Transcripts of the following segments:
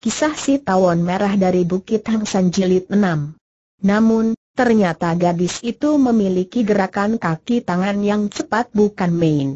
Kisah si tawon merah dari Bukit Hang San Jilid 6. Namun, ternyata gadis itu memiliki gerakan kaki tangan yang cepat bukan main.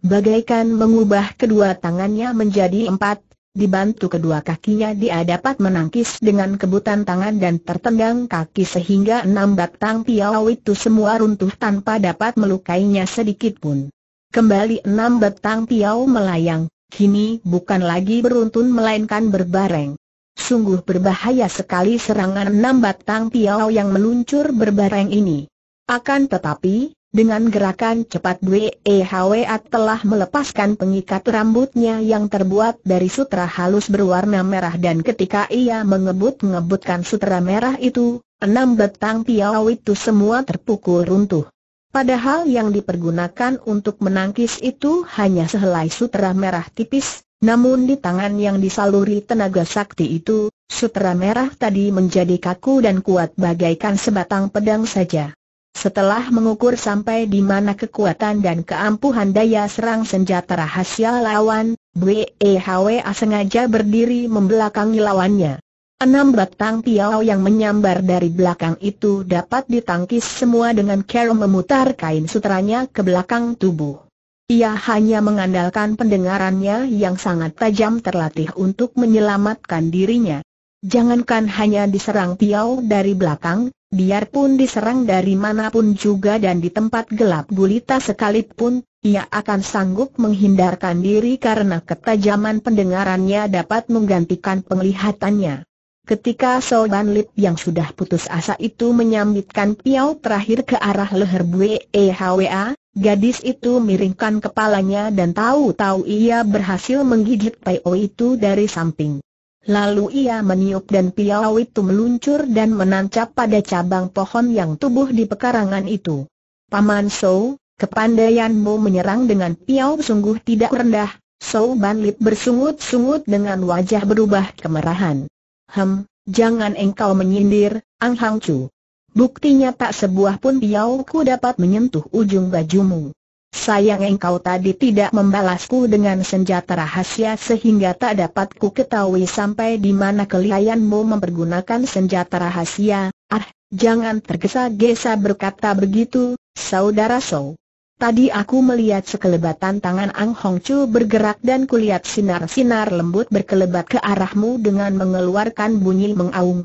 Bagaikan mengubah kedua tangannya menjadi empat, dibantu kedua kakinya dia dapat menangkis dengan kebutan tangan dan tertendang kaki sehingga enam batang piau itu semua runtuh tanpa dapat melukainya sedikitpun. Kembali enam batang piau melayang, kini bukan lagi beruntun melainkan berbareng. Sungguh berbahaya sekali serangan enam batang piau yang meluncur berbareng ini. Akan tetapi, dengan gerakan cepat E Hwa telah melepaskan pengikat rambutnya yang terbuat dari sutra halus berwarna merah dan ketika ia mengebut-ngebutkan sutra merah itu, enam batang piau itu semua terpukul runtuh. Padahal yang dipergunakan untuk menangkis itu hanya sehelai sutera merah tipis, namun di tangan yang disaluri tenaga sakti itu, sutera merah tadi menjadi kaku dan kuat bagaikan sebatang pedang saja. Setelah mengukur sampai di mana kekuatan dan keampuhan daya serang senjata rahasia lawan, BEHWA sengaja berdiri membelakangi lawannya. Enam batang piau yang menyambar dari belakang itu dapat ditangkis semua dengan cara memutar kain sutranya ke belakang tubuh. Ia hanya mengandalkan pendengarannya yang sangat tajam terlatih untuk menyelamatkan dirinya. Jangankan hanya diserang piau dari belakang, biarpun diserang dari manapun juga dan di tempat gelap gulita sekalipun, ia akan sanggup menghindarkan diri karena ketajaman pendengarannya dapat menggantikan penglihatannya. Ketika Soban Lip yang sudah putus asa itu menyambitkan piau terakhir ke arah leher Bue e Hwa, gadis itu miringkan kepalanya dan tahu-tahu ia berhasil menggigit piau itu dari samping. Lalu ia meniup dan piau itu meluncur dan menancap pada cabang pohon yang tumbuh di pekarangan itu. Paman So, kepandaianmu menyerang dengan piau sungguh tidak rendah, So Ban Lip bersungut-sungut dengan wajah berubah kemerahan. Hem, jangan engkau menyindir, Ang Hang Chu. Buktinya tak sebuah pun ku dapat menyentuh ujung bajumu. Sayang engkau tadi tidak membalasku dengan senjata rahasia sehingga tak dapat ku ketahui sampai di mana kelihayanmu mempergunakan senjata rahasia. Ah, jangan tergesa-gesa berkata begitu, saudara Sou. Tadi aku melihat sekelebatan tangan Ang Hong Chu bergerak dan kulihat sinar-sinar lembut berkelebat ke arahmu dengan mengeluarkan bunyi mengaung.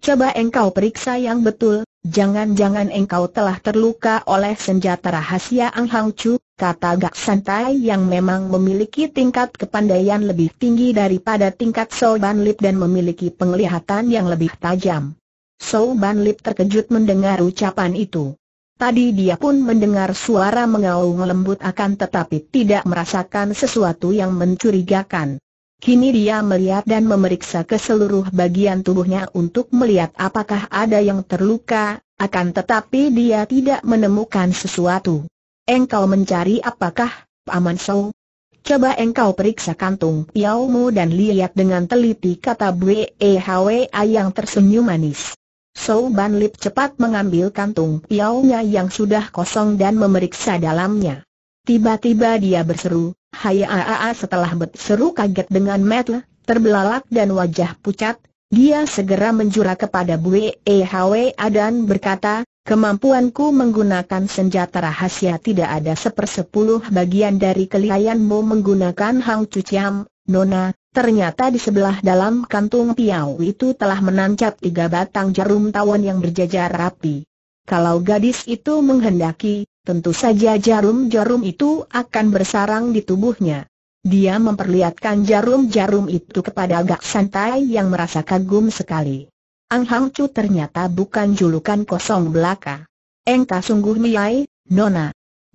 Coba engkau periksa yang betul, jangan-jangan engkau telah terluka oleh senjata rahasia Ang Hong Chu, kata Gak Santai yang memang memiliki tingkat kepandaian lebih tinggi daripada tingkat So Ban Lip dan memiliki penglihatan yang lebih tajam. So Ban Lip terkejut mendengar ucapan itu. Tadi dia pun mendengar suara mengaung lembut akan tetapi tidak merasakan sesuatu yang mencurigakan. Kini dia melihat dan memeriksa ke seluruh bagian tubuhnya untuk melihat apakah ada yang terluka, akan tetapi dia tidak menemukan sesuatu. Engkau mencari apakah, Paman So? Coba engkau periksa kantung piaumu dan lihat dengan teliti kata Bwe Hwa yang tersenyum manis. So Ban Lip cepat mengambil kantung piaunya yang sudah kosong dan memeriksa dalamnya. Tiba-tiba dia berseru, Hai AAA setelah berseru kaget dengan metel, terbelalak dan wajah pucat, dia segera menjura kepada Bue e Hwa dan berkata, Kemampuanku menggunakan senjata rahasia tidak ada sepersepuluh bagian dari kelihayanmu menggunakan Hang Chiam Nona, ternyata di sebelah dalam kantung piau itu telah menancap tiga batang jarum tawon yang berjajar rapi. Kalau gadis itu menghendaki, tentu saja jarum-jarum itu akan bersarang di tubuhnya. Dia memperlihatkan jarum-jarum itu kepada Gak Santai yang merasa kagum sekali. Ang Hang Chu ternyata bukan julukan kosong belaka. Engka sungguh miai, Nona,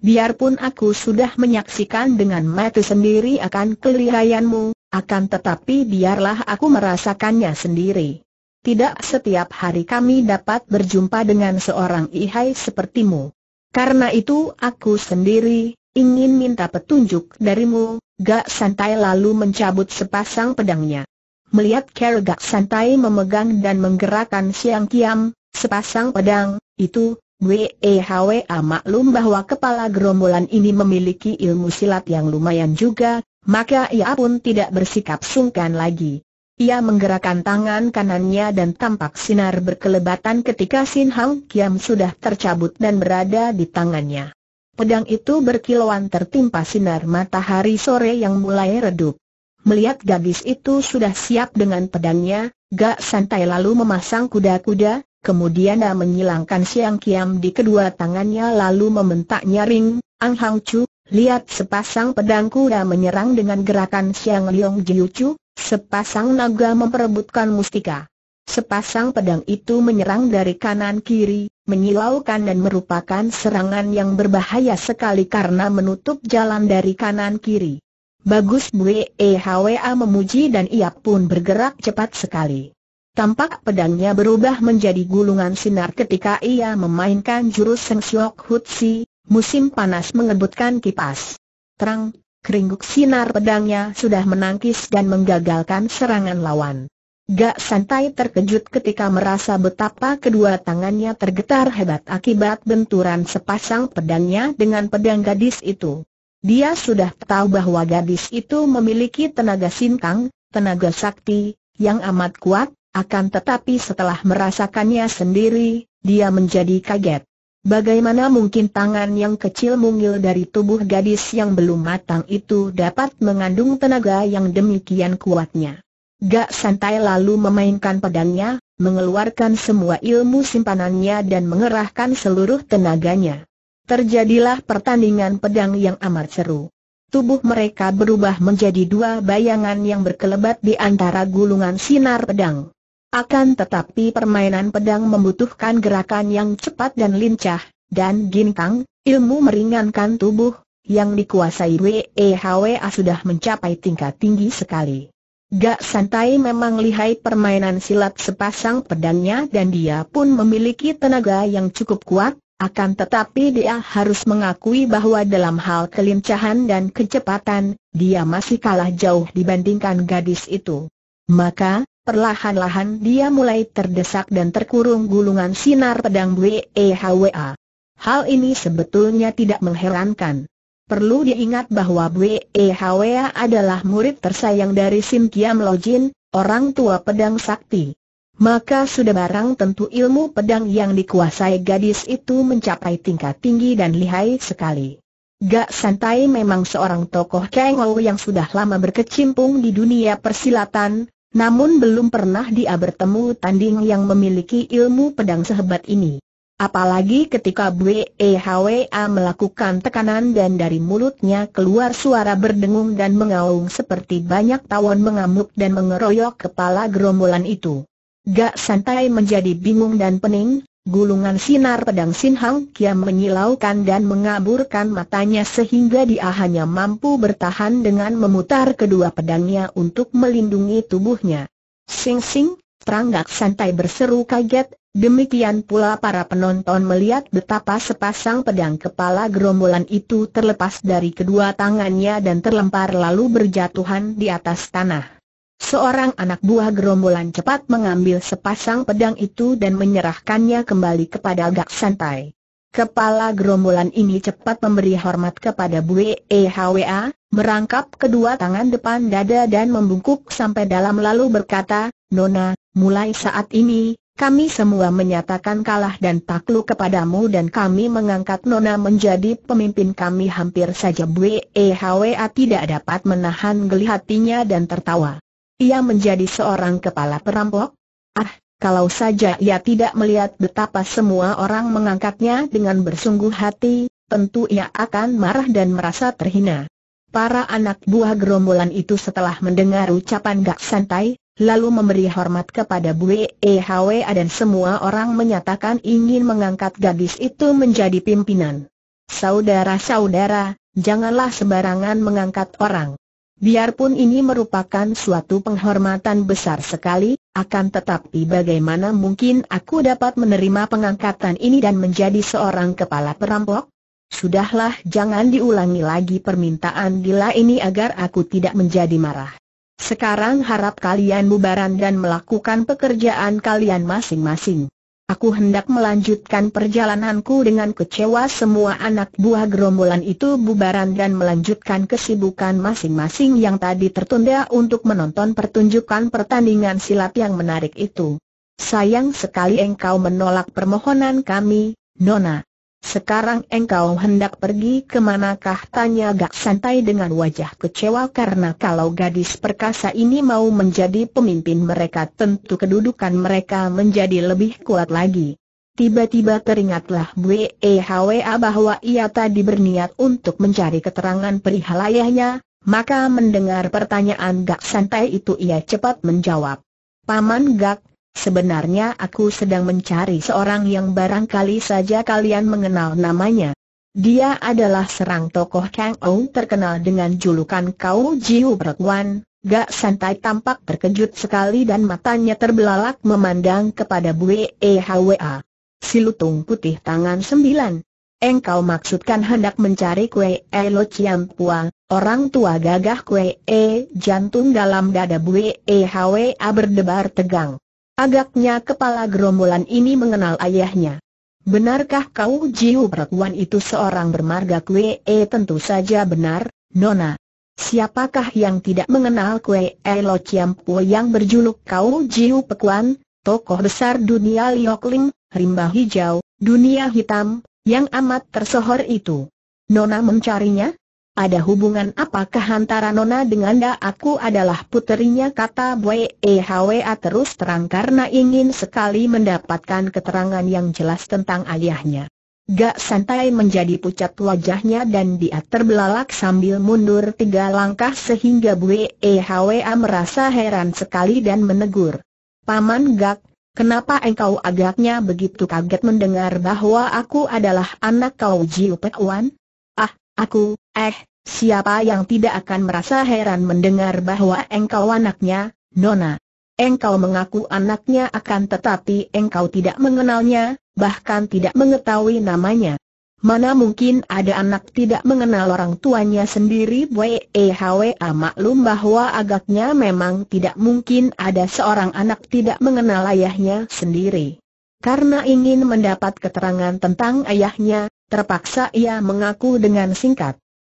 biarpun aku sudah menyaksikan dengan mata sendiri akan kelihaianmu, akan tetapi biarlah aku merasakannya sendiri. Tidak setiap hari kami dapat berjumpa dengan seorang ihai sepertimu. Karena itu aku sendiri, ingin minta petunjuk darimu, Gak Santai lalu mencabut sepasang pedangnya. Melihat Kerr Gak Santai memegang dan menggerakkan siang kiam, sepasang pedang, itu, Wehwa maklum bahwa kepala gerombolan ini memiliki ilmu silat yang lumayan juga, maka ia pun tidak bersikap sungkan lagi. Ia menggerakkan tangan kanannya dan tampak sinar berkelebatan ketika Sin Hang Kiam sudah tercabut dan berada di tangannya. Pedang itu berkilauan tertimpa sinar matahari sore yang mulai redup. Melihat gadis itu sudah siap dengan pedangnya, Gak Santai lalu memasang kuda-kuda, Kemudian dia menyilangkan siang kiam di kedua tangannya lalu membentak nyaring, Ang Hang Chu, lihat sepasang pedang kuda menyerang dengan gerakan siang liong jiu chu, sepasang naga memperebutkan mustika. Sepasang pedang itu menyerang dari kanan kiri, menyilaukan dan merupakan serangan yang berbahaya sekali karena menutup jalan dari kanan kiri. Bagus Bu Bwe Hwa memuji dan ia pun bergerak cepat sekali. Tampak pedangnya berubah menjadi gulungan sinar ketika ia memainkan jurus Seng Siok Hutsi, musim panas mengebutkan kipas. Terang, keringguk sinar pedangnya sudah menangkis dan menggagalkan serangan lawan. Gak santai terkejut ketika merasa betapa kedua tangannya tergetar hebat akibat benturan sepasang pedangnya dengan pedang gadis itu. Dia sudah tahu bahwa gadis itu memiliki tenaga sinkang, tenaga sakti, yang amat kuat, akan tetapi setelah merasakannya sendiri, dia menjadi kaget. Bagaimana mungkin tangan yang kecil mungil dari tubuh gadis yang belum matang itu dapat mengandung tenaga yang demikian kuatnya? Gak santai lalu memainkan pedangnya, mengeluarkan semua ilmu simpanannya dan mengerahkan seluruh tenaganya. Terjadilah pertandingan pedang yang amat seru. Tubuh mereka berubah menjadi dua bayangan yang berkelebat di antara gulungan sinar pedang. Akan tetapi permainan pedang membutuhkan gerakan yang cepat dan lincah, dan ginkang, ilmu meringankan tubuh, yang dikuasai WEHWA sudah mencapai tingkat tinggi sekali. Gak santai memang lihai permainan silat sepasang pedangnya dan dia pun memiliki tenaga yang cukup kuat, akan tetapi dia harus mengakui bahwa dalam hal kelincahan dan kecepatan, dia masih kalah jauh dibandingkan gadis itu. Maka, Perlahan-lahan dia mulai terdesak dan terkurung gulungan sinar pedang Wehwa. Hal ini sebetulnya tidak mengherankan. Perlu diingat bahwa Wehwa adalah murid tersayang dari Sim Kiam Lojin, orang tua pedang sakti. Maka sudah barang tentu ilmu pedang yang dikuasai gadis itu mencapai tingkat tinggi dan lihai sekali. Gak Santai memang seorang tokoh Kengou yang sudah lama berkecimpung di dunia persilatan, namun belum pernah dia bertemu tanding yang memiliki ilmu pedang sehebat ini. Apalagi ketika BEHWA melakukan tekanan dan dari mulutnya keluar suara berdengung dan mengaung seperti banyak tawon mengamuk dan mengeroyok kepala gerombolan itu. Gak santai menjadi bingung dan pening, Gulungan sinar pedang Sin Hang Kiam menyilaukan dan mengaburkan matanya sehingga dia hanya mampu bertahan dengan memutar kedua pedangnya untuk melindungi tubuhnya. Sing Sing, teranggak santai berseru kaget, demikian pula para penonton melihat betapa sepasang pedang kepala gerombolan itu terlepas dari kedua tangannya dan terlempar lalu berjatuhan di atas tanah. Seorang anak buah gerombolan cepat mengambil sepasang pedang itu dan menyerahkannya kembali kepada Gak Santai. Kepala gerombolan ini cepat memberi hormat kepada Bue Hwa, merangkap kedua tangan depan dada dan membungkuk sampai dalam lalu berkata, Nona, mulai saat ini, kami semua menyatakan kalah dan takluk kepadamu dan kami mengangkat Nona menjadi pemimpin kami hampir saja Bwe Hwa tidak dapat menahan gelihatinya dan tertawa. Ia menjadi seorang kepala perampok? Ah, kalau saja ia tidak melihat betapa semua orang mengangkatnya dengan bersungguh hati, tentu ia akan marah dan merasa terhina. Para anak buah gerombolan itu setelah mendengar ucapan Gak Santai, lalu memberi hormat kepada Bue EHWA dan semua orang menyatakan ingin mengangkat gadis itu menjadi pimpinan. Saudara-saudara, janganlah sembarangan mengangkat orang. Biarpun ini merupakan suatu penghormatan besar sekali, akan tetapi bagaimana mungkin aku dapat menerima pengangkatan ini dan menjadi seorang kepala perampok? Sudahlah jangan diulangi lagi permintaan gila ini agar aku tidak menjadi marah. Sekarang harap kalian bubaran dan melakukan pekerjaan kalian masing-masing. Aku hendak melanjutkan perjalananku dengan kecewa semua anak buah gerombolan itu bubaran dan melanjutkan kesibukan masing-masing yang tadi tertunda untuk menonton pertunjukan pertandingan silat yang menarik itu. Sayang sekali engkau menolak permohonan kami, Nona. Sekarang engkau hendak pergi ke manakah? Tanya Gak Santai dengan wajah kecewa karena kalau gadis perkasa ini mau menjadi pemimpin mereka tentu kedudukan mereka menjadi lebih kuat lagi. Tiba-tiba teringatlah Wehwa bahwa ia tadi berniat untuk mencari keterangan perihal ayahnya, maka mendengar pertanyaan Gak Santai itu ia cepat menjawab. Paman Gak, Sebenarnya aku sedang mencari seorang yang barangkali saja kalian mengenal namanya. Dia adalah serang tokoh Kang Ou terkenal dengan julukan Kau Jiu Perkuan. Gak santai tampak terkejut sekali dan matanya terbelalak memandang kepada Bue e Hwa. Si lutung putih tangan sembilan. Engkau maksudkan hendak mencari kue e Lo Chiam Pua, orang tua gagah kue E jantung dalam dada Bue e Hwa berdebar tegang. Agaknya kepala gerombolan ini mengenal ayahnya. Benarkah kau Jiu Perkuan itu seorang bermarga Kwe? E, eh, tentu saja benar, Nona. Siapakah yang tidak mengenal Kue eh, Chiam Ciampu yang berjuluk Kau Jiu Pekuan, tokoh besar dunia Liokling, rimba hijau, dunia hitam, yang amat tersohor itu? Nona mencarinya? Ada hubungan apakah antara Nona dengan Da aku adalah puterinya kata Bwe A terus terang karena ingin sekali mendapatkan keterangan yang jelas tentang ayahnya. Gak santai menjadi pucat wajahnya dan dia terbelalak sambil mundur tiga langkah sehingga Bwe A merasa heran sekali dan menegur. Paman Gak, Kenapa engkau agaknya begitu kaget mendengar bahwa aku adalah anak kau Jiu Pek Wan? Ah, aku, Eh, siapa yang tidak akan merasa heran mendengar bahwa engkau anaknya, Nona? Engkau mengaku anaknya akan tetapi engkau tidak mengenalnya, bahkan tidak mengetahui namanya. Mana mungkin ada anak tidak mengenal orang tuanya sendiri WEHWA maklum bahwa agaknya memang tidak mungkin ada seorang anak tidak mengenal ayahnya sendiri. Karena ingin mendapat keterangan tentang ayahnya, terpaksa ia mengaku dengan singkat.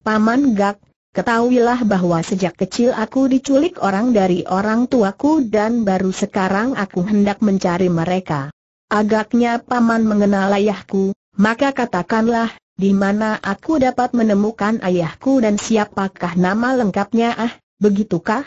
Paman Gak, ketahuilah bahwa sejak kecil aku diculik orang dari orang tuaku dan baru sekarang aku hendak mencari mereka. Agaknya Paman mengenal ayahku, maka katakanlah, di mana aku dapat menemukan ayahku dan siapakah nama lengkapnya ah, begitukah?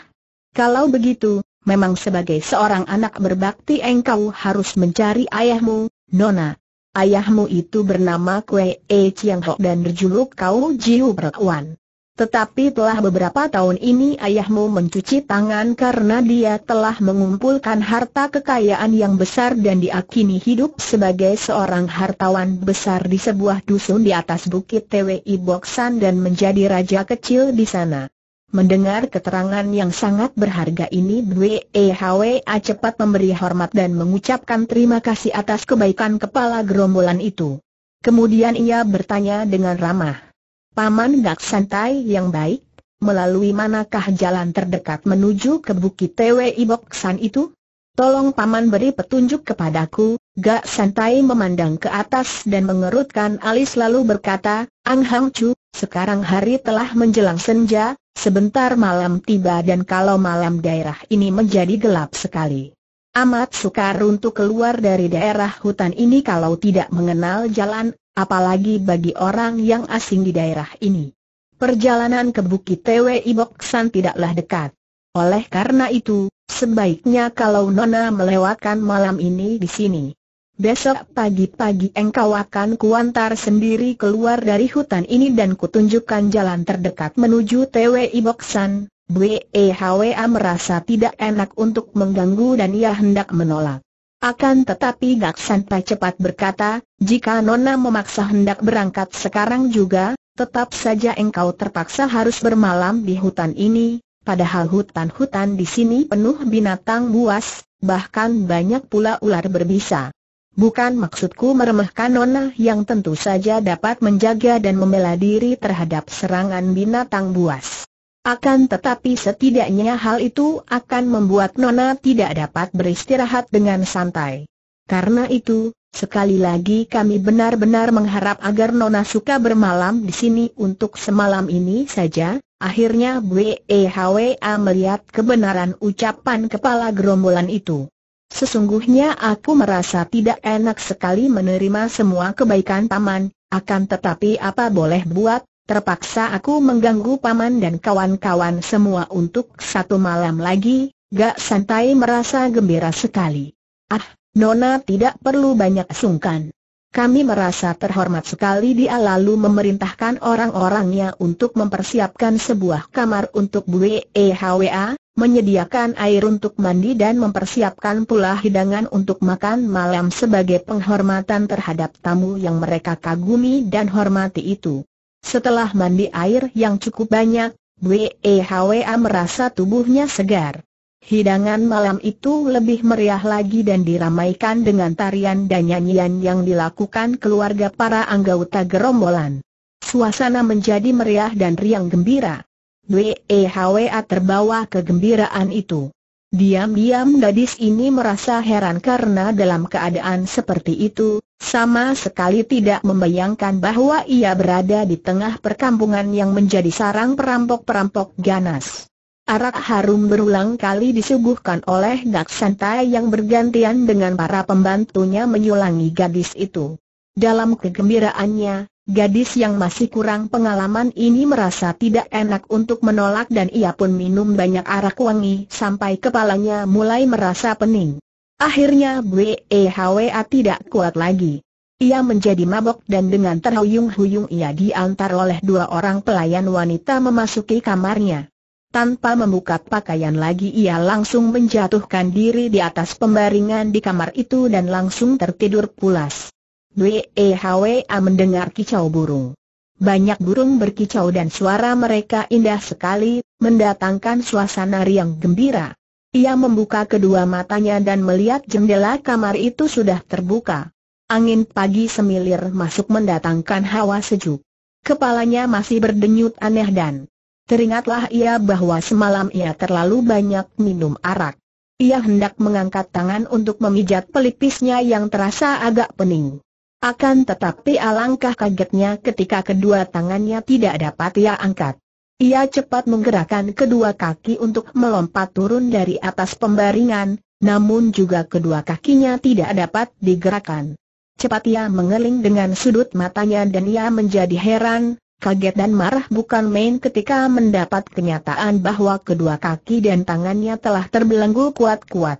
Kalau begitu, memang sebagai seorang anak berbakti engkau harus mencari ayahmu, Nona, Ayahmu itu bernama Kue E Chiang Ho dan berjuluk Kau Jiu Wan. Tetapi telah beberapa tahun ini ayahmu mencuci tangan karena dia telah mengumpulkan harta kekayaan yang besar dan diakini hidup sebagai seorang hartawan besar di sebuah dusun di atas bukit TWI Boksan dan menjadi raja kecil di sana. Mendengar keterangan yang sangat berharga ini BWEHWA cepat memberi hormat dan mengucapkan terima kasih atas kebaikan kepala gerombolan itu. Kemudian ia bertanya dengan ramah. Paman Gak Santai yang baik, melalui manakah jalan terdekat menuju ke Bukit TWI Boksan itu? Tolong Paman beri petunjuk kepadaku, Gak Santai memandang ke atas dan mengerutkan alis lalu berkata, Ang Hang Chu, sekarang hari telah menjelang senja, sebentar malam tiba dan kalau malam daerah ini menjadi gelap sekali. Amat sukar untuk keluar dari daerah hutan ini kalau tidak mengenal jalan, apalagi bagi orang yang asing di daerah ini. Perjalanan ke Bukit Tewe Iboksan tidaklah dekat. Oleh karena itu, sebaiknya kalau Nona melewatkan malam ini di sini. Besok pagi-pagi engkau akan kuantar sendiri keluar dari hutan ini dan kutunjukkan jalan terdekat menuju TWI Boksan. BEHWA merasa tidak enak untuk mengganggu dan ia hendak menolak. Akan tetapi Gak Santa cepat berkata, jika Nona memaksa hendak berangkat sekarang juga, tetap saja engkau terpaksa harus bermalam di hutan ini, padahal hutan-hutan di sini penuh binatang buas, bahkan banyak pula ular berbisa. Bukan maksudku meremehkan Nona yang tentu saja dapat menjaga dan membela diri terhadap serangan binatang buas. Akan tetapi setidaknya hal itu akan membuat Nona tidak dapat beristirahat dengan santai. Karena itu, sekali lagi kami benar-benar mengharap agar Nona suka bermalam di sini untuk semalam ini saja. Akhirnya Bwehwa melihat kebenaran ucapan kepala gerombolan itu. Sesungguhnya aku merasa tidak enak sekali menerima semua kebaikan paman, akan tetapi apa boleh buat, terpaksa aku mengganggu paman dan kawan-kawan semua untuk satu malam lagi, gak santai merasa gembira sekali. Ah, Nona tidak perlu banyak sungkan. Kami merasa terhormat sekali dia lalu memerintahkan orang-orangnya untuk mempersiapkan sebuah kamar untuk Bue Hwa, menyediakan air untuk mandi dan mempersiapkan pula hidangan untuk makan malam sebagai penghormatan terhadap tamu yang mereka kagumi dan hormati itu. Setelah mandi air yang cukup banyak, Bue Hwa merasa tubuhnya segar. Hidangan malam itu lebih meriah lagi dan diramaikan dengan tarian dan nyanyian yang dilakukan keluarga para anggota gerombolan. Suasana menjadi meriah dan riang gembira. WEHWA terbawa kegembiraan itu. Diam-diam gadis ini merasa heran karena dalam keadaan seperti itu, sama sekali tidak membayangkan bahwa ia berada di tengah perkampungan yang menjadi sarang perampok-perampok ganas. Arak harum berulang kali disuguhkan oleh Dak Santai yang bergantian dengan para pembantunya menyulangi gadis itu. Dalam kegembiraannya, gadis yang masih kurang pengalaman ini merasa tidak enak untuk menolak dan ia pun minum banyak arak wangi sampai kepalanya mulai merasa pening. Akhirnya Wehwa tidak kuat lagi. Ia menjadi mabok dan dengan terhuyung-huyung ia diantar oleh dua orang pelayan wanita memasuki kamarnya. Tanpa membuka pakaian lagi ia langsung menjatuhkan diri di atas pembaringan di kamar itu dan langsung tertidur pulas. WEHWA mendengar kicau burung. Banyak burung berkicau dan suara mereka indah sekali, mendatangkan suasana riang gembira. Ia membuka kedua matanya dan melihat jendela kamar itu sudah terbuka. Angin pagi semilir masuk mendatangkan hawa sejuk. Kepalanya masih berdenyut aneh dan Teringatlah ia bahwa semalam ia terlalu banyak minum arak. Ia hendak mengangkat tangan untuk memijat pelipisnya yang terasa agak pening. Akan tetapi alangkah kagetnya ketika kedua tangannya tidak dapat ia angkat. Ia cepat menggerakkan kedua kaki untuk melompat turun dari atas pembaringan, namun juga kedua kakinya tidak dapat digerakkan. Cepat ia mengeling dengan sudut matanya dan ia menjadi heran, kaget dan marah bukan main ketika mendapat kenyataan bahwa kedua kaki dan tangannya telah terbelenggu kuat-kuat.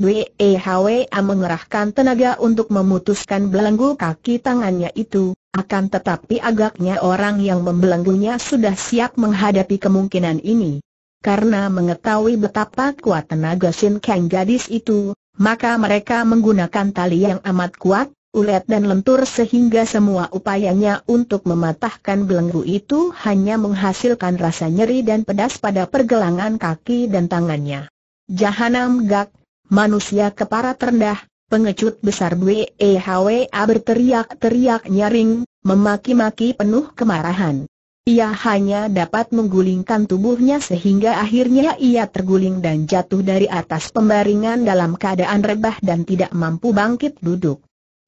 WEHWA mengerahkan tenaga untuk memutuskan belenggu kaki tangannya itu, akan tetapi agaknya orang yang membelenggunya sudah siap menghadapi kemungkinan ini. Karena mengetahui betapa kuat tenaga Sin Kang gadis itu, maka mereka menggunakan tali yang amat kuat, ulet dan lentur sehingga semua upayanya untuk mematahkan belenggu itu hanya menghasilkan rasa nyeri dan pedas pada pergelangan kaki dan tangannya. Jahanam Gak, manusia kepala terendah, Pengecut besar BEHWA berteriak-teriak nyaring, memaki-maki penuh kemarahan. Ia hanya dapat menggulingkan tubuhnya sehingga akhirnya ia terguling dan jatuh dari atas pembaringan dalam keadaan rebah dan tidak mampu bangkit duduk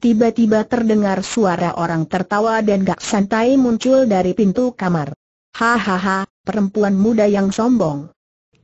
tiba-tiba terdengar suara orang tertawa dan Gak Santai muncul dari pintu kamar. Hahaha, perempuan muda yang sombong.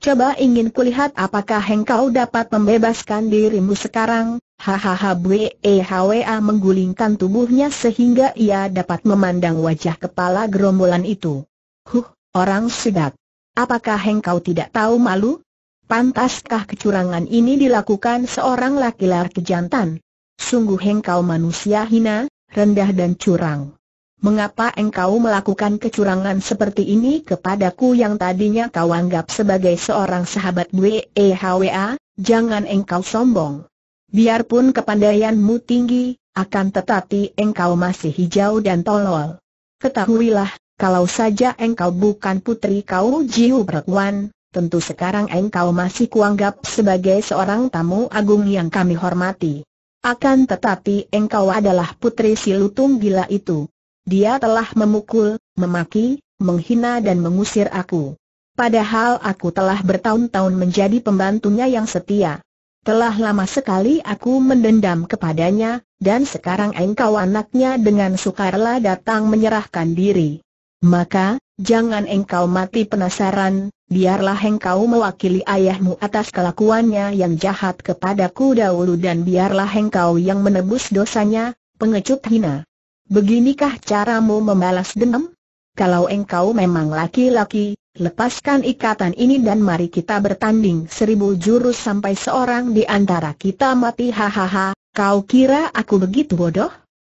Coba ingin kulihat apakah engkau dapat membebaskan dirimu sekarang, hahaha Bweewa menggulingkan tubuhnya sehingga ia dapat memandang wajah kepala gerombolan itu. Huh, orang sedap. Apakah engkau tidak tahu malu? Pantaskah kecurangan ini dilakukan seorang laki-laki jantan? Sungguh engkau manusia hina, rendah dan curang. Mengapa engkau melakukan kecurangan seperti ini kepadaku yang tadinya kau anggap sebagai seorang sahabat WEHWA, jangan engkau sombong. Biarpun kepandaianmu tinggi, akan tetapi engkau masih hijau dan tolol. Ketahuilah, kalau saja engkau bukan putri kau Jiu Berkwan, tentu sekarang engkau masih kuanggap sebagai seorang tamu agung yang kami hormati. Akan tetapi engkau adalah putri si lutung gila itu. Dia telah memukul, memaki, menghina dan mengusir aku. Padahal aku telah bertahun-tahun menjadi pembantunya yang setia. Telah lama sekali aku mendendam kepadanya, dan sekarang engkau anaknya dengan sukarela datang menyerahkan diri. Maka, jangan engkau mati penasaran, biarlah engkau mewakili ayahmu atas kelakuannya yang jahat kepadaku dahulu dan biarlah engkau yang menebus dosanya, pengecut hina. Beginikah caramu membalas dendam? Kalau engkau memang laki-laki, lepaskan ikatan ini dan mari kita bertanding seribu jurus sampai seorang di antara kita mati hahaha, kau kira aku begitu bodoh?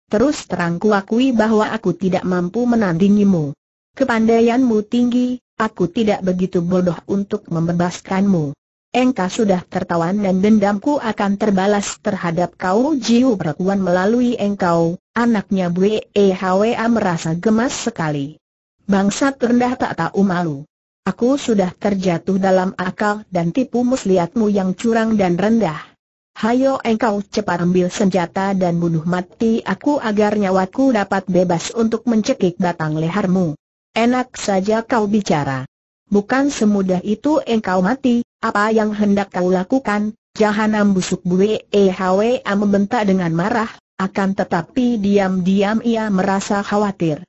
Terus terang kuakui bahwa aku tidak mampu menandingimu. Kepandaianmu tinggi, Aku tidak begitu bodoh untuk membebaskanmu. Engkau sudah tertawan dan dendamku akan terbalas terhadap kau Jiu perempuan melalui engkau, anaknya W A merasa gemas sekali. Bangsa rendah tak tahu malu. Aku sudah terjatuh dalam akal dan tipu muslihatmu yang curang dan rendah. Hayo engkau cepat ambil senjata dan bunuh mati aku agar nyawaku dapat bebas untuk mencekik batang lehermu. Enak saja kau bicara. Bukan semudah itu engkau mati, apa yang hendak kau lakukan? Jahanam busuk Bwe eh, Hwa ah, membentak dengan marah, akan tetapi diam-diam ia merasa khawatir.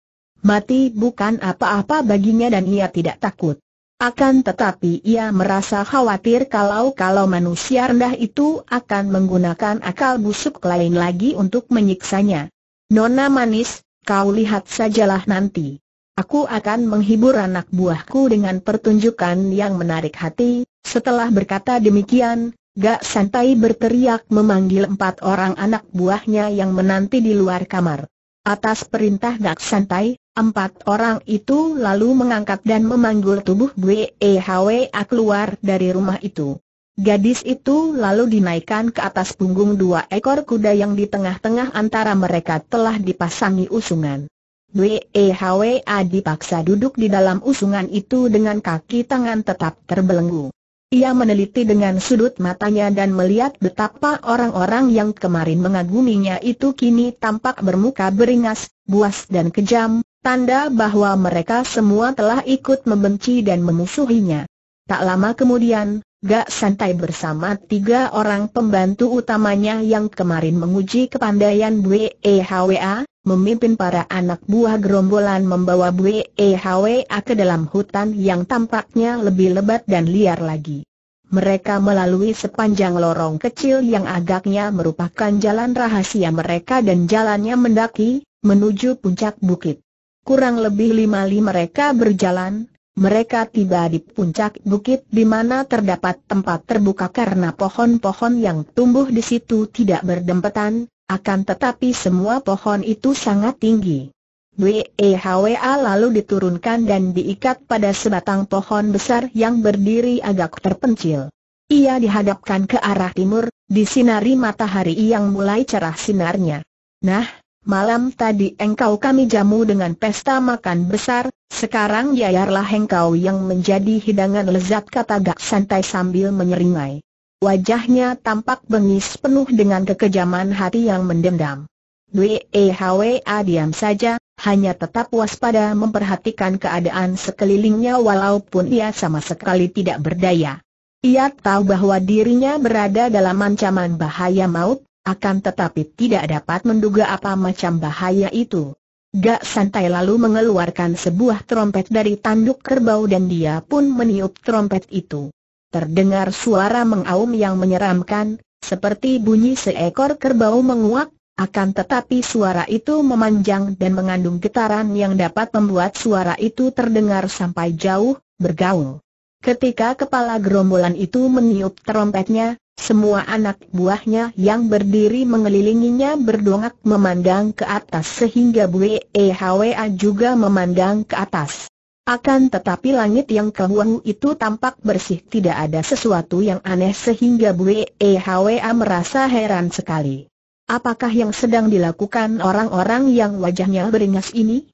Mati bukan apa-apa baginya dan ia tidak takut. Akan tetapi ia merasa khawatir kalau-kalau manusia rendah itu akan menggunakan akal busuk lain lagi untuk menyiksanya. Nona manis, kau lihat sajalah nanti. Aku akan menghibur anak buahku dengan pertunjukan yang menarik hati. Setelah berkata demikian, Gak Santai berteriak memanggil empat orang anak buahnya yang menanti di luar kamar. Atas perintah Gak Santai, empat orang itu lalu mengangkat dan memanggul tubuh BEHWA keluar dari rumah itu. Gadis itu lalu dinaikkan ke atas punggung dua ekor kuda yang di tengah-tengah antara mereka telah dipasangi usungan. WEHWA dipaksa duduk di dalam usungan itu dengan kaki tangan tetap terbelenggu. Ia meneliti dengan sudut matanya dan melihat betapa orang-orang yang kemarin mengaguminya itu kini tampak bermuka beringas, buas dan kejam, tanda bahwa mereka semua telah ikut membenci dan memusuhinya. Tak lama kemudian, Gak santai bersama tiga orang pembantu utamanya yang kemarin menguji kepandaian B.E.H.W.A. memimpin para anak buah gerombolan membawa B.E.H.W.A. ke dalam hutan yang tampaknya lebih lebat dan liar lagi. Mereka melalui sepanjang lorong kecil yang agaknya merupakan jalan rahasia mereka dan jalannya mendaki, menuju puncak bukit. Kurang lebih lima li mereka berjalan, mereka tiba di puncak bukit di mana terdapat tempat terbuka karena pohon-pohon yang tumbuh di situ tidak berdempetan, akan tetapi semua pohon itu sangat tinggi. WEHWA lalu diturunkan dan diikat pada sebatang pohon besar yang berdiri agak terpencil. Ia dihadapkan ke arah timur, disinari matahari yang mulai cerah sinarnya. Nah, Malam tadi engkau kami jamu dengan pesta makan besar, sekarang biarlah engkau yang menjadi hidangan lezat kata Gak Santai sambil menyeringai. Wajahnya tampak bengis penuh dengan kekejaman hati yang mendendam. Dwi Ehwa diam saja, hanya tetap waspada memperhatikan keadaan sekelilingnya walaupun ia sama sekali tidak berdaya. Ia tahu bahwa dirinya berada dalam ancaman bahaya maut, akan tetapi tidak dapat menduga apa macam bahaya itu. Gak santai lalu mengeluarkan sebuah trompet dari tanduk kerbau dan dia pun meniup trompet itu. Terdengar suara mengaum yang menyeramkan, seperti bunyi seekor kerbau menguak, akan tetapi suara itu memanjang dan mengandung getaran yang dapat membuat suara itu terdengar sampai jauh, bergaul. Ketika kepala gerombolan itu meniup trompetnya, semua anak buahnya yang berdiri mengelilinginya berdongak memandang ke atas sehingga Bue Hwa juga memandang ke atas. Akan tetapi langit yang kehuang itu tampak bersih tidak ada sesuatu yang aneh sehingga Bue Hwa merasa heran sekali. Apakah yang sedang dilakukan orang-orang yang wajahnya beringas ini?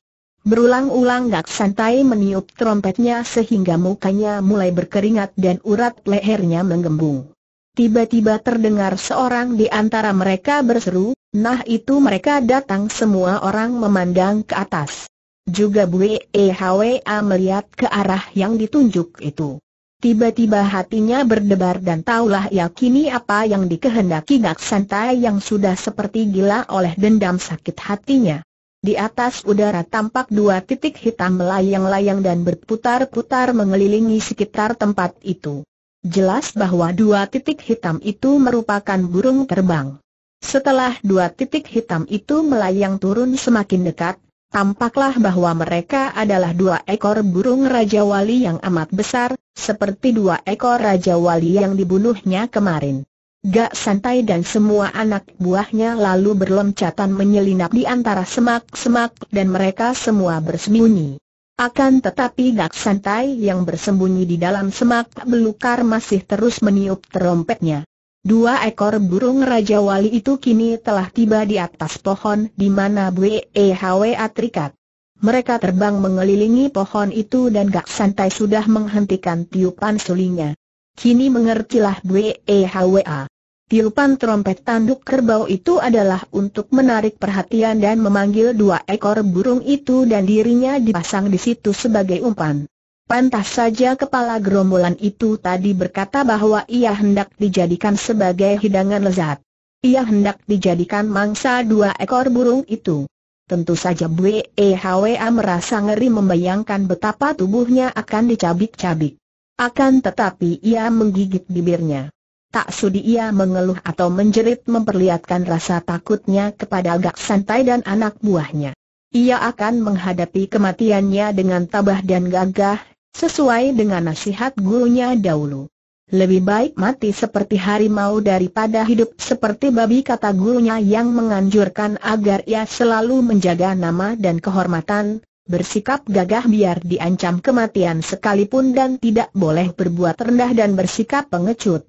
Berulang-ulang Gak Santai meniup trompetnya sehingga mukanya mulai berkeringat dan urat lehernya menggembung. Tiba-tiba terdengar seorang di antara mereka berseru, nah itu mereka datang semua orang memandang ke atas. Juga bu Ehwa melihat ke arah yang ditunjuk itu. Tiba-tiba hatinya berdebar dan taulah yakini apa yang dikehendaki Gak Santai yang sudah seperti gila oleh dendam sakit hatinya. Di atas udara tampak dua titik hitam melayang-layang dan berputar-putar mengelilingi sekitar tempat itu. Jelas bahwa dua titik hitam itu merupakan burung terbang. Setelah dua titik hitam itu melayang turun semakin dekat, tampaklah bahwa mereka adalah dua ekor burung Raja Wali yang amat besar, seperti dua ekor Raja Wali yang dibunuhnya kemarin. Gak santai dan semua anak buahnya lalu berloncatan menyelinap di antara semak-semak dan mereka semua bersembunyi. Akan tetapi Gak Santai yang bersembunyi di dalam semak belukar masih terus meniup terompetnya. Dua ekor burung Raja Wali itu kini telah tiba di atas pohon di mana BEHWA terikat. Mereka terbang mengelilingi pohon itu dan Gak Santai sudah menghentikan tiupan sulingnya. Kini mengertilah BEHWA. Tiupan trompet tanduk kerbau itu adalah untuk menarik perhatian dan memanggil dua ekor burung itu dan dirinya dipasang di situ sebagai umpan. Pantas saja kepala gerombolan itu tadi berkata bahwa ia hendak dijadikan sebagai hidangan lezat. Ia hendak dijadikan mangsa dua ekor burung itu. Tentu saja BEHWA merasa ngeri membayangkan betapa tubuhnya akan dicabik-cabik. Akan tetapi ia menggigit bibirnya. Tak sudi ia mengeluh atau menjerit memperlihatkan rasa takutnya kepada Gak santai dan anak buahnya. Ia akan menghadapi kematiannya dengan tabah dan gagah, sesuai dengan nasihat gurunya dahulu. Lebih baik mati seperti harimau daripada hidup seperti babi kata gurunya yang menganjurkan agar ia selalu menjaga nama dan kehormatan, bersikap gagah biar diancam kematian sekalipun dan tidak boleh berbuat rendah dan bersikap pengecut.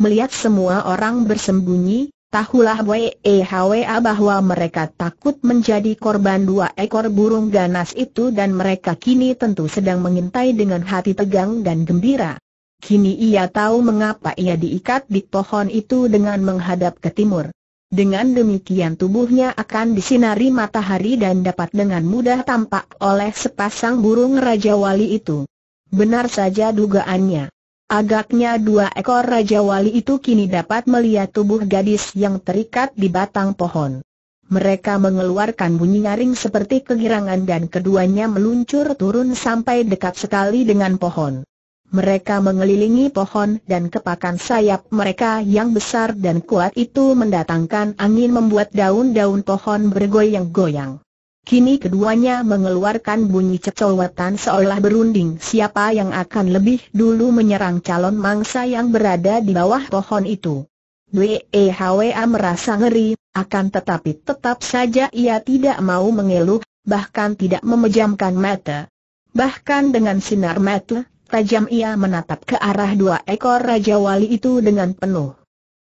Melihat semua orang bersembunyi, tahulah WEHWA bahwa mereka takut menjadi korban dua ekor burung ganas itu dan mereka kini tentu sedang mengintai dengan hati tegang dan gembira. Kini ia tahu mengapa ia diikat di pohon itu dengan menghadap ke timur. Dengan demikian tubuhnya akan disinari matahari dan dapat dengan mudah tampak oleh sepasang burung Raja Wali itu. Benar saja dugaannya. Agaknya dua ekor Raja Wali itu kini dapat melihat tubuh gadis yang terikat di batang pohon. Mereka mengeluarkan bunyi nyaring seperti kegirangan dan keduanya meluncur turun sampai dekat sekali dengan pohon. Mereka mengelilingi pohon dan kepakan sayap mereka yang besar dan kuat itu mendatangkan angin membuat daun-daun pohon bergoyang-goyang. Kini keduanya mengeluarkan bunyi cecolwatan seolah berunding siapa yang akan lebih dulu menyerang calon mangsa yang berada di bawah pohon itu. Wehwa merasa ngeri, akan tetapi tetap saja ia tidak mau mengeluh, bahkan tidak memejamkan mata. Bahkan dengan sinar mata, tajam ia menatap ke arah dua ekor Raja Wali itu dengan penuh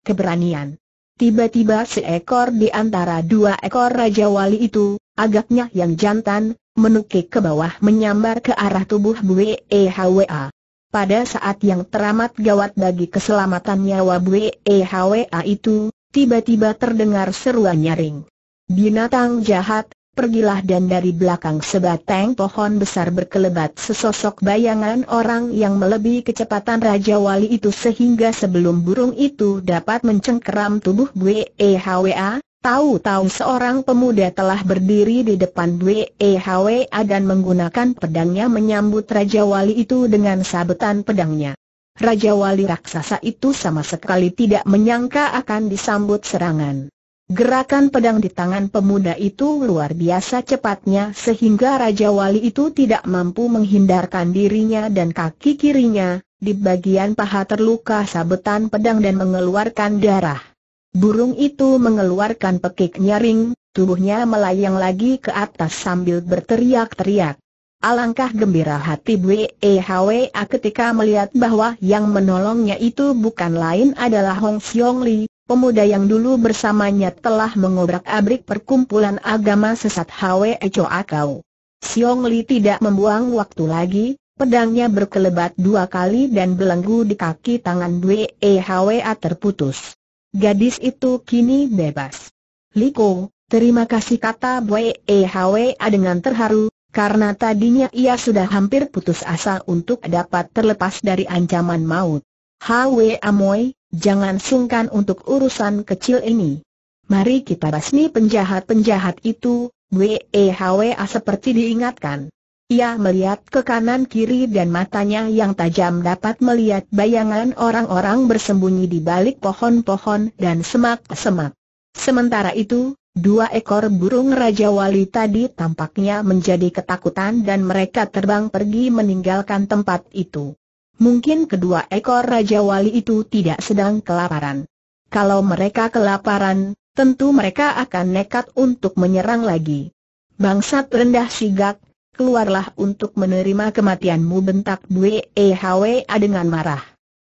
keberanian. Tiba-tiba seekor di antara dua ekor Raja Wali itu, agaknya yang jantan, menukik ke bawah menyambar ke arah tubuh W A. Pada saat yang teramat gawat bagi keselamatan nyawa W A itu, tiba-tiba terdengar seruan nyaring. Binatang jahat, pergilah dan dari belakang sebatang pohon besar berkelebat sesosok bayangan orang yang melebihi kecepatan Raja Wali itu sehingga sebelum burung itu dapat mencengkeram tubuh W A. Tahu-tahu seorang pemuda telah berdiri di depan WEHWA dan menggunakan pedangnya menyambut Raja Wali itu dengan sabetan pedangnya. Raja Wali raksasa itu sama sekali tidak menyangka akan disambut serangan. Gerakan pedang di tangan pemuda itu luar biasa cepatnya sehingga Raja Wali itu tidak mampu menghindarkan dirinya dan kaki kirinya, di bagian paha terluka sabetan pedang dan mengeluarkan darah. Burung itu mengeluarkan pekik nyaring, tubuhnya melayang lagi ke atas sambil berteriak-teriak. Alangkah gembira hati Bwehwa ketika melihat bahwa yang menolongnya itu bukan lain adalah Hong Xiong Li, pemuda yang dulu bersamanya telah mengobrak-abrik perkumpulan agama sesat Hwe Choa Kau. Xiong Li tidak membuang waktu lagi, pedangnya berkelebat dua kali dan belenggu di kaki tangan A terputus. Gadis itu kini bebas. Liko, terima kasih kata Bwe e dengan terharu, karena tadinya ia sudah hampir putus asa untuk dapat terlepas dari ancaman maut. Hwa Amoy, jangan sungkan untuk urusan kecil ini. Mari kita basmi penjahat-penjahat itu, Bwe e seperti diingatkan. Ia melihat ke kanan kiri dan matanya yang tajam dapat melihat bayangan orang-orang bersembunyi di balik pohon-pohon dan semak-semak. Sementara itu, dua ekor burung Raja Wali tadi tampaknya menjadi ketakutan dan mereka terbang pergi meninggalkan tempat itu. Mungkin kedua ekor Raja Wali itu tidak sedang kelaparan. Kalau mereka kelaparan, tentu mereka akan nekat untuk menyerang lagi. Bangsat rendah sigak, keluarlah untuk menerima kematianmu bentak W A dengan marah.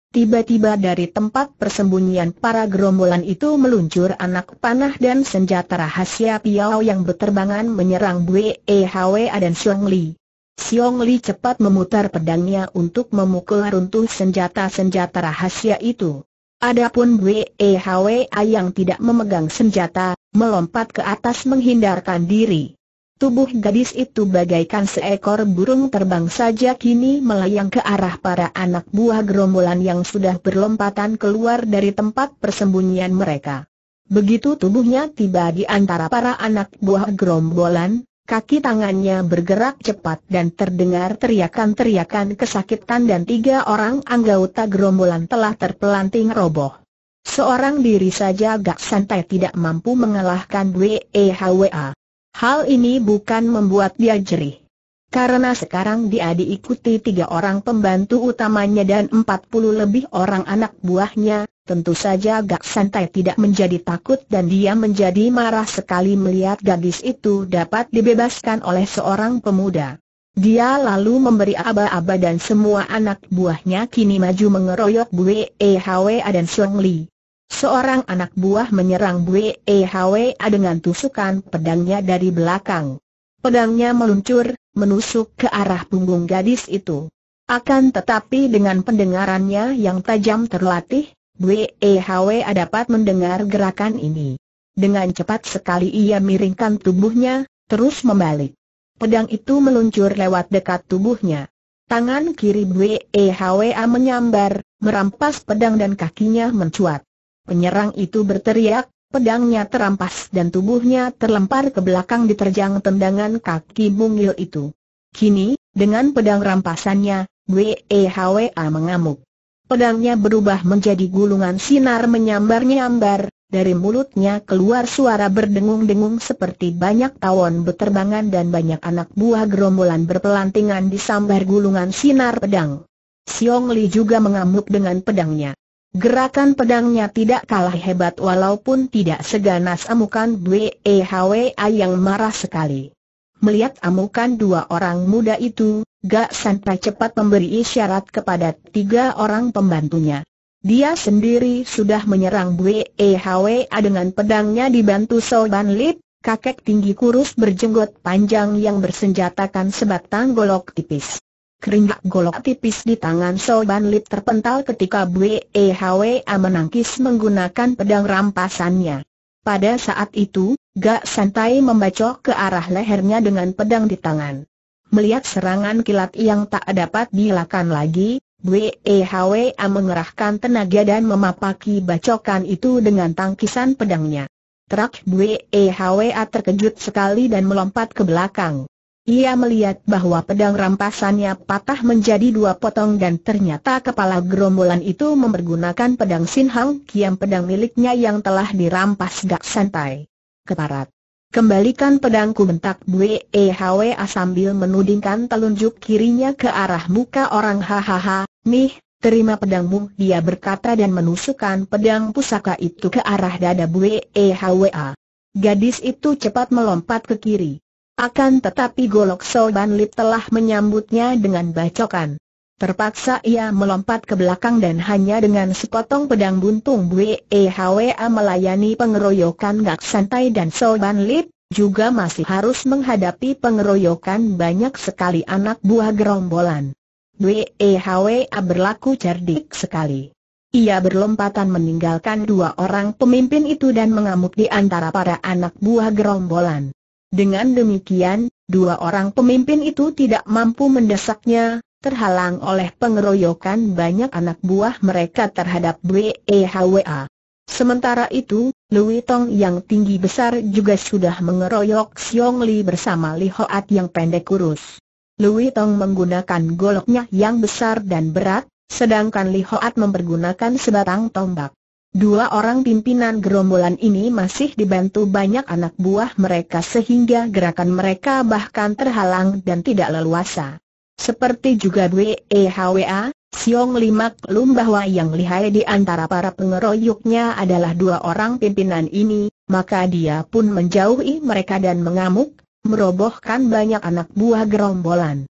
Tiba-tiba dari tempat persembunyian para gerombolan itu meluncur anak panah dan senjata rahasia Piao yang berterbangan menyerang Bue A dan Xiong Li. Xiong Li cepat memutar pedangnya untuk memukul runtuh senjata-senjata rahasia itu. Adapun Bue A yang tidak memegang senjata, melompat ke atas menghindarkan diri. Tubuh gadis itu bagaikan seekor burung terbang saja kini melayang ke arah para anak buah gerombolan yang sudah berlompatan keluar dari tempat persembunyian mereka. Begitu tubuhnya tiba di antara para anak buah gerombolan, kaki tangannya bergerak cepat dan terdengar teriakan-teriakan kesakitan dan tiga orang anggota gerombolan telah terpelanting roboh. Seorang diri saja Gak Santai tidak mampu mengalahkan WEHWA. Hal ini bukan membuat dia jerih. Karena sekarang dia diikuti tiga orang pembantu utamanya dan empat puluh lebih orang anak buahnya, tentu saja Gak Santai tidak menjadi takut dan dia menjadi marah sekali melihat gadis itu dapat dibebaskan oleh seorang pemuda. Dia lalu memberi aba-aba dan semua anak buahnya kini maju mengeroyok Bue Ehwa dan Xiong Li. Seorang anak buah menyerang W A dengan tusukan pedangnya dari belakang. Pedangnya meluncur, menusuk ke arah punggung gadis itu. Akan tetapi dengan pendengarannya yang tajam terlatih, W A dapat mendengar gerakan ini. Dengan cepat sekali ia miringkan tubuhnya, terus membalik. Pedang itu meluncur lewat dekat tubuhnya. Tangan kiri W A menyambar, merampas pedang dan kakinya mencuat. Penyerang itu berteriak, pedangnya terampas dan tubuhnya terlempar ke belakang diterjang tendangan kaki mungil itu. Kini, dengan pedang rampasannya, WEHWA mengamuk. Pedangnya berubah menjadi gulungan sinar menyambar-nyambar, dari mulutnya keluar suara berdengung-dengung seperti banyak tawon beterbangan dan banyak anak buah gerombolan berpelantingan disambar gulungan sinar pedang. Siong Li juga mengamuk dengan pedangnya. Gerakan pedangnya tidak kalah hebat walaupun tidak seganas amukan BEHWA yang marah sekali. Melihat amukan dua orang muda itu, Gak sampai cepat memberi isyarat kepada tiga orang pembantunya. Dia sendiri sudah menyerang BEHWA dengan pedangnya dibantu Soban Lip, kakek tinggi kurus berjenggot panjang yang bersenjatakan sebatang golok tipis keringat golok tipis di tangan Soban Lip terpental ketika E A menangkis menggunakan pedang rampasannya. Pada saat itu, Gak Santai membacok ke arah lehernya dengan pedang di tangan. Melihat serangan kilat yang tak dapat dilakukan lagi, E A mengerahkan tenaga dan memapaki bacokan itu dengan tangkisan pedangnya. Terak e A terkejut sekali dan melompat ke belakang. Ia melihat bahwa pedang rampasannya patah menjadi dua potong dan ternyata kepala gerombolan itu mempergunakan pedang Sin Hang Kiam pedang miliknya yang telah dirampas Gak Santai. Keparat. Kembalikan pedangku bentak Bue sambil menudingkan telunjuk kirinya ke arah muka orang hahaha, nih, terima pedangmu dia berkata dan menusukkan pedang pusaka itu ke arah dada Bue Gadis itu cepat melompat ke kiri. Akan tetapi Golok Soban Lip telah menyambutnya dengan bacokan. Terpaksa ia melompat ke belakang dan hanya dengan sepotong pedang buntung Bwe melayani pengeroyokan Gak Santai dan Soban Lip, juga masih harus menghadapi pengeroyokan banyak sekali anak buah gerombolan. Bwe berlaku cerdik sekali. Ia berlompatan meninggalkan dua orang pemimpin itu dan mengamuk di antara para anak buah gerombolan. Dengan demikian, dua orang pemimpin itu tidak mampu mendesaknya, terhalang oleh pengeroyokan banyak anak buah mereka terhadap BEHWA. Sementara itu, Louis Tong yang tinggi besar juga sudah mengeroyok Xiong Li bersama Li Hoat yang pendek kurus. Louis Tong menggunakan goloknya yang besar dan berat, sedangkan Li Hoat mempergunakan sebatang tombak. Dua orang pimpinan gerombolan ini masih dibantu banyak anak buah mereka sehingga gerakan mereka bahkan terhalang dan tidak leluasa. Seperti juga WEHWA, Siong Limak Lum bahwa yang lihai di antara para pengeroyoknya adalah dua orang pimpinan ini, maka dia pun menjauhi mereka dan mengamuk, merobohkan banyak anak buah gerombolan.